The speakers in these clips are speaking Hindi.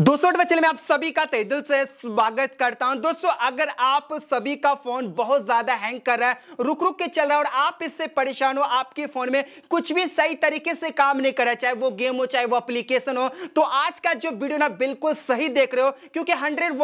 दोस्तों चले में आप सभी का तय दिल से स्वागत करता हूं दोस्तों अगर आप सभी का फोन बहुत ज्यादा हैंग कर रहा है रुक रुक के चल रहा है और आप इससे परेशान हो आपके फोन में कुछ भी सही तरीके से काम नहीं कर रहा है चाहे वो गेम हो चाहे वो एप्लीकेशन हो तो आज का जो वीडियो ना बिल्कुल सही देख रहे हो क्योंकि हंड्रेड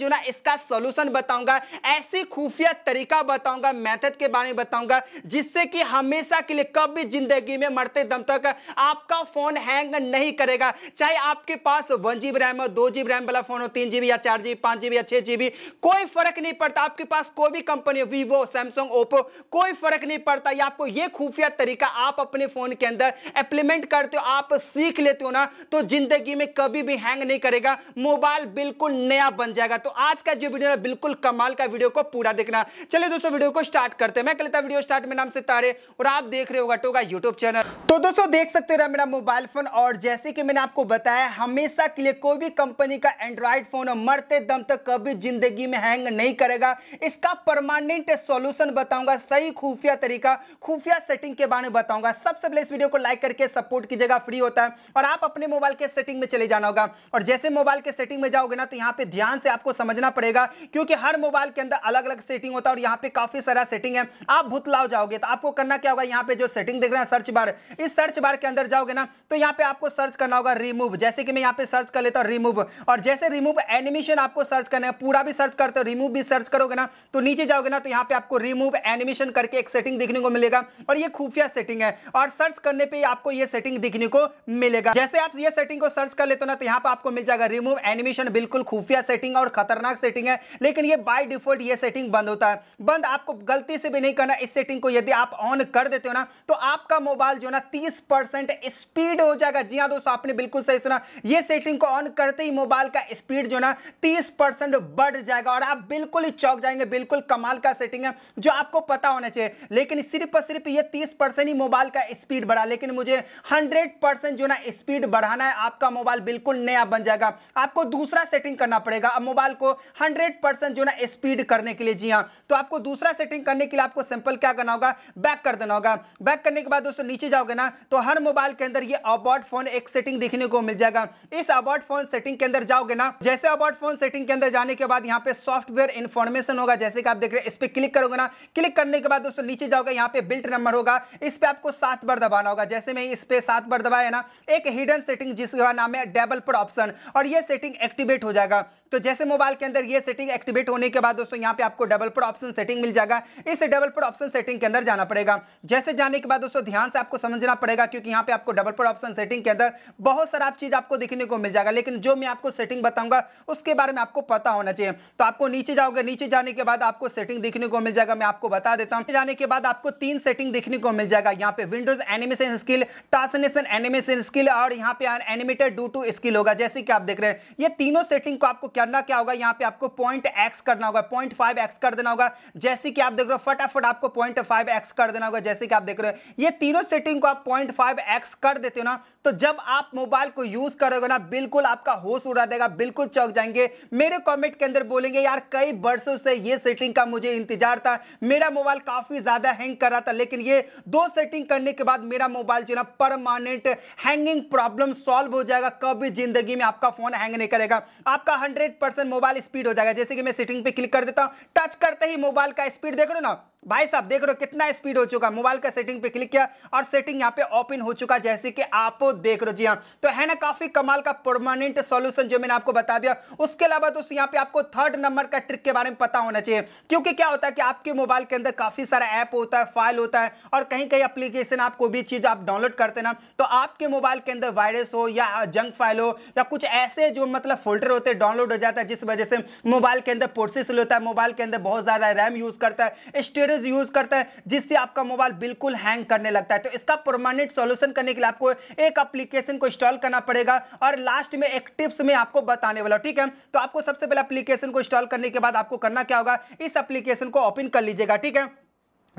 जो ना इसका सोल्यूशन बताऊंगा ऐसी खुफिया तरीका बताऊंगा मैथड के बारे में बताऊंगा जिससे कि हमेशा के लिए भी जिंदगी में मरते दम तक आपका फोन हैंग नहीं करेगा चाहे आपके पास वन जीबी रैम हो दो जीबी रैम वाला फोन हो तीन जीबी या चार जीबी पांच जीबी या छह जीबी कोई फर्क नहीं पड़ता आपके पास कोई भी कंपनी हो वीवो सैमसंग ओप्पो कोई फर्क नहीं पड़ता ये आपको ये खुफिया तरीका आप अपने फोन के अंदर एप्लीमेंट करते हो आप सीख लेते हो ना तो जिंदगी में कभी भी हैंग नहीं करेगा मोबाइल बिल्कुल नया बन जाएगा तो आज का जो वीडियो है बिल्कुल कमाल का वीडियो को पूरा देखना चलिए दोस्तों वीडियो को स्टार्ट करते हैं मैं कहता वीडियो स्टार्ट में नाम से तारे और आप देख रहे हो गटोगा यूट्यूब चैनल तो दोस्तों देख सकते रहे मेरा मोबाइल फोन और जैसे कि मैंने आपको बताया हमेशा के लिए कोई कोई भी कंपनी का एंड्रॉइड फोन मरते दम तक कभी जिंदगी में हैंग नहीं करेगा इसका परमानेंट सॉल्यूशन बताऊंगा सही खुफिया तरीका खुफिया सेटिंग के बारे में बताऊंगा सबसे पहले इस वीडियो को लाइक करके सपोर्ट कीजिएगा फ्री होता है और आप अपने मोबाइल के सेटिंग में चले जाना होगा और जैसे मोबाइल के सेटिंग में जाओगे ना तो यहाँ पे ध्यान से आपको समझना पड़ेगा क्योंकि हर मोबाइल के अंदर अलग अलग सेटिंग होता है और यहाँ पे काफी सारा सेटिंग है आप भुतलाओ जाओगे तो आपको करना क्या होगा यहाँ पे जो सेटिंग देख रहे हैं सर्च बार इस सर्च बार के अंदर जाओगे ना तो यहाँ पे आपको सर्च करना होगा रिमूव जैसे कि मैं यहाँ पे सर्च कर लेता रिमूव और जैसे रिमूव एनिमेशन आपको सर्च करना है पूरा भी सर्च करते हो रिमूव भी सर्च करोगे ना तो नीचे जाओगे ना तो यहाँ पे आपको रिमूव एनिमेशन करके एक सेटिंग दिखने को मिलेगा और ये खुफिया सेटिंग है और सर्च करने पर आपको ये सेटिंग दिखने को मिलेगा जैसे आप ये सेटिंग को सर्च कर लेते हो ना तो यहाँ पर आपको मिल जाएगा रिमूव एनिमेशन बिल्कुल खुफिया सेटिंग और खतरनाक सेटिंग है लेकिन ये बाय डिफॉल्ट ये सेटिंग बंद होता है बंद आपको गलती से भी नहीं करना इस सेटिंग को यदि आप ऑन कर देते हो ना तो आपका मोबाइल जो ना तीस परसेंट स्पीड हो जाएगा जी हाँ दोस्तों आपने बिल्कुल सही सुना ये सेटिंग को ऑन करते ही मोबाइल का स्पीड जो ना तीस परसेंट बढ़ जाएगा और आप बिल्कुल ही चौक जाएंगे बिल्कुल कमाल का सेटिंग है जो आपको पता होना चाहिए लेकिन सिर्फ और सिर्फ ये तीस परसेंट ही मोबाइल का स्पीड बढ़ा लेकिन मुझे हंड्रेड परसेंट जो ना स्पीड बढ़ाना है आपका मोबाइल बिल्कुल नया बन जाएगा आपको दूसरा सेटिंग करना पड़ेगा अब मोबाइल को हंड्रेड परसेंट जो ना स्पीड करने के लिए जी हाँ तो आपको दूसरा सेटिंग करने के लिए आपको सिंपल क्या करना होगा बैक कर देना होगा बैक करने के बाद दोस्तों नीचे जाओगे ना तो हर मोबाइल के अंदर ये अबॉर्ड फोन एक सेटिंग देखने को मिल जाएगा इस अबॉर्ड फोन सेटिंग के अंदर जाओगे ना जैसे अबाउट फोन सेटिंग के अंदर जाने के बाद यहाँ पे सॉफ्टवेयर इन्फॉर्मेशन होगा जैसे कि आप देख रहे हैं इस पर क्लिक करोगे ना क्लिक करने के बाद दोस्तों नीचे जाओगे यहाँ पे बिल्ट नंबर होगा इस पर आपको सात बार दबाना होगा जैसे मैं इस पर सात बार दबाया ना एक हिडन सेटिंग जिसका नाम है डेबल पर ऑप्शन और ये सेटिंग एक्टिवेट हो जाएगा तो जैसे मोबाइल के अंदर ये सेटिंग एक्टिवेट होने के बाद दोस्तों यहाँ पे आपको पर ऑप्शन सेटिंग मिल जाएगा इस पर ऑप्शन सेटिंग के अंदर जाना पड़ेगा जैसे जाने के बाद दोस्तों ध्यान से आपको समझना पड़ेगा क्योंकि यहाँ पे आपको पर ऑप्शन सेटिंग के अंदर बहुत सारा चीज आपको देखने को मिल जाएगा लेकिन जो मैं आपको सेटिंग बताऊंगा उसके बारे में आपको पता होना चाहिए तो आपको नीचे जाओगे नीचे जाने के बाद आपको सेटिंग देखने को मिल जाएगा मैं आपको बता देता हूँ जाने के बाद आपको तीन सेटिंग देखने को मिल जाएगा यहाँ पे windows animation scale transition animation scale और यहाँ पे एनिमेटेड डू टू स्किल होगा जैसे कि आप देख रहे हैं ये तीनों सेटिंग को आपको करना क्या होगा यहाँ पे आपको पॉइंट एक्स करना होगा पॉइंट फाइव एक्स कर देना होगा जैसे कि आप देख रहे हो फटाफट आपको पॉइंट फाइव एक्स कर देना होगा जैसे कि आप देख रहे हो ये तीनों सेटिंग को आप पॉइंट फाइव एक्स कर देते हो ना तो जब आप मोबाइल को यूज करोगे ना बिल्कुल आपका होश उड़ा देगा बिल्कुल चौक जाएंगे मेरे कॉमेंट के अंदर बोलेंगे यार कई वर्षों से ये सेटिंग का मुझे इंतजार था मेरा मोबाइल काफी ज्यादा हैंग कर रहा था लेकिन ये दो सेटिंग करने के बाद मेरा मोबाइल जो ना परमानेंट हैंगिंग प्रॉब्लम सॉल्व हो जाएगा कभी जिंदगी में आपका फोन हैंग नहीं करेगा आपका हंड्रेड मोबाइल स्पीड हो जाएगा जैसे कि मैं सेटिंग पे क्लिक कर देता हूँ टच करते ही मोबाइल का स्पीड देख लो ना भाई साहब देख रहे हो कितना स्पीड हो चुका मोबाइल का सेटिंग पे क्लिक किया और सेटिंग यहाँ पे ओपन हो चुका जैसे कि आप देख रहे हो जी हाँ तो है ना काफी कमाल का परमानेंट सॉल्यूशन जो मैंने आपको बता दिया उसके अलावा दोस्तों यहाँ पे आपको थर्ड नंबर का ट्रिक के बारे में पता होना चाहिए क्योंकि क्या होता है कि आपके मोबाइल के अंदर काफी सारा ऐप होता है फाइल होता है और कहीं कहीं अप्लीकेशन आप कोई भी चीज आप डाउनलोड करते ना तो आपके मोबाइल के अंदर वायरस हो या जंक फाइल हो या कुछ ऐसे जो मतलब फोल्डर होते हैं डाउनलोड हो जाता है जिस वजह से मोबाइल के अंदर पोर्सेस होता है मोबाइल के अंदर बहुत ज्यादा रैम यूज करता है स्टेट डिवाइसेज यूज करता है जिससे आपका मोबाइल बिल्कुल हैंग करने लगता है तो इसका परमानेंट सोल्यूशन करने के लिए आपको एक अप्लीकेशन को इंस्टॉल करना पड़ेगा और लास्ट में एक टिप्स में आपको बताने वाला ठीक है तो आपको सबसे पहले अप्लीकेशन को इंस्टॉल करने के बाद आपको करना क्या होगा इस अप्लीकेशन को ओपन कर लीजिएगा ठीक है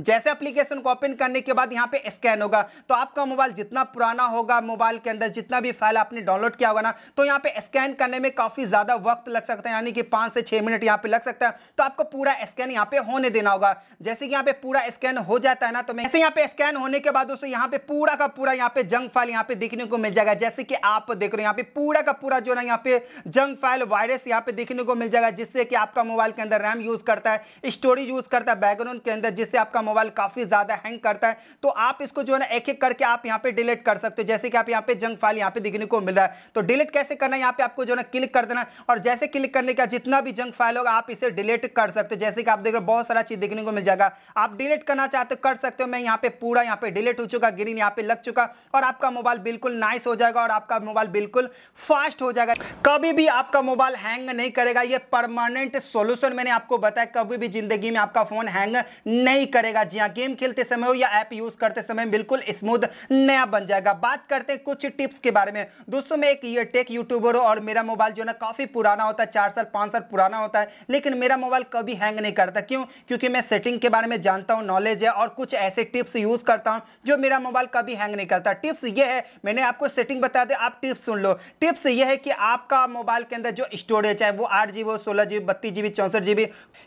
जैसे एप्लीकेशन को ओपन करने के बाद यहाँ पे स्कैन होगा तो आपका मोबाइल जितना पुराना होगा मोबाइल के अंदर जितना भी फाइल आपने डाउनलोड किया होगा ना तो यहाँ पे स्कैन करने में काफ़ी ज़्यादा वक्त लग सकता है यानी कि पाँच से छः मिनट यहाँ पे लग सकता है तो आपको पूरा स्कैन यहाँ पे होने देना होगा जैसे कि यहाँ पे पूरा स्कैन हो जाता है ना तो ऐसे यहाँ पे स्कैन होने के बाद दोस्तों यहाँ पे पूरा का पूरा यहाँ पे जंक फाइल यहाँ पे देखने को मिल जाएगा जैसे कि आप देख रहे हो यहाँ पे पूरा का पूरा जो ना यहाँ पे जंक फाइल वायरस यहाँ पे देखने को मिल जाएगा जिससे कि आपका मोबाइल के अंदर रैम यूज़ करता है स्टोरेज यूज़ करता है बैकग्राउंड के अंदर जिससे आपका मोबाइल काफ़ी ज़्यादा हैंग करता है तो आप इसको जो है ना एक एक करके आप यहाँ पे डिलीट कर सकते हो जैसे कि आप यहाँ पे जंक फाइल यहाँ पे दिखने को मिल रहा है तो डिलीट कैसे करना है यहाँ पे आपको जो है ना क्लिक कर देना और जैसे क्लिक करने का जितना भी जंक फाइल होगा आप इसे डिलीट कर सकते हो जैसे कि आप देख रहे हो बहुत सारा चीज़ दिखने को मिल जाएगा आप डिलीट करना चाहते हो कर सकते हो मैं यहाँ पे पूरा यहाँ पे डिलीट हो चुका ग्रीन यहाँ पे लग चुका और आपका मोबाइल बिल्कुल नाइस हो जाएगा और आपका मोबाइल बिल्कुल फास्ट हो जाएगा कभी भी आपका मोबाइल हैंग नहीं करेगा ये परमानेंट सोल्यूशन मैंने आपको बताया कभी भी जिंदगी में आपका फोन हैंग नहीं करेगा जाएगा जी हाँ गेम खेलते समय हो या ऐप यूज करते समय बिल्कुल स्मूथ नया बन जाएगा बात करते हैं कुछ टिप्स के बारे में दोस्तों मैं एक ये टेक यूट्यूबर हूँ और मेरा मोबाइल जो ना काफ़ी पुराना होता है चार साल पाँच साल पुराना होता है लेकिन मेरा मोबाइल कभी हैंग नहीं करता क्यों क्योंकि मैं सेटिंग के बारे में जानता हूँ नॉलेज है और कुछ ऐसे टिप्स यूज़ करता हूँ जो मेरा मोबाइल कभी हैंग नहीं करता टिप्स ये है मैंने आपको सेटिंग बता दे आप टिप्स सुन लो टिप्स ये है कि आपका मोबाइल के अंदर जो स्टोरेज है वो आठ जीबी हो सोलह जीबी बत्तीस जीबी बी चौंसठ जी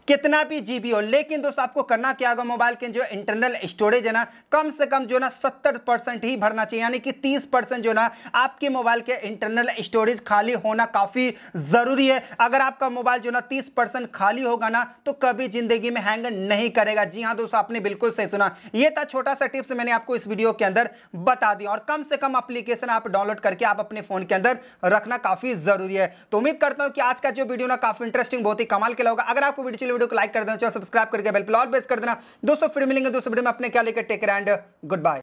कितना भी जीबी हो लेकिन दोस्तों आपको करना क्या होगा मोबाइल मोबाइल के जो इंटरनल स्टोरेज है ना कम से कम जो ना सत्तर परसेंट ही भरना चाहिए यानी कि तीस परसेंट जो ना आपके मोबाइल के इंटरनल स्टोरेज खाली होना काफ़ी ज़रूरी है अगर आपका मोबाइल जो ना तीस परसेंट खाली होगा ना तो कभी ज़िंदगी में हैंग नहीं करेगा जी हाँ दोस्तों आपने बिल्कुल सही सुना यह था छोटा सा टिप्स मैंने आपको इस वीडियो के अंदर बता दिया और कम से कम अप्लीकेशन आप डाउनलोड करके आप अपने फ़ोन के अंदर रखना काफ़ी ज़रूरी है तो उम्मीद करता हूँ कि आज का जो वीडियो ना काफ़ी इंटरेस्टिंग बहुत ही कमाल के लगा अगर आपको वीडियो वीडियो को लाइक कर देना चाहिए सब्सक्राइब करके बेल प्लॉट बेस कर देना दोस्तों दोस्तों फिर मिलेंगे दोस्तों वीडियो में अपने क्या लेकर टेक एंड गुड बाय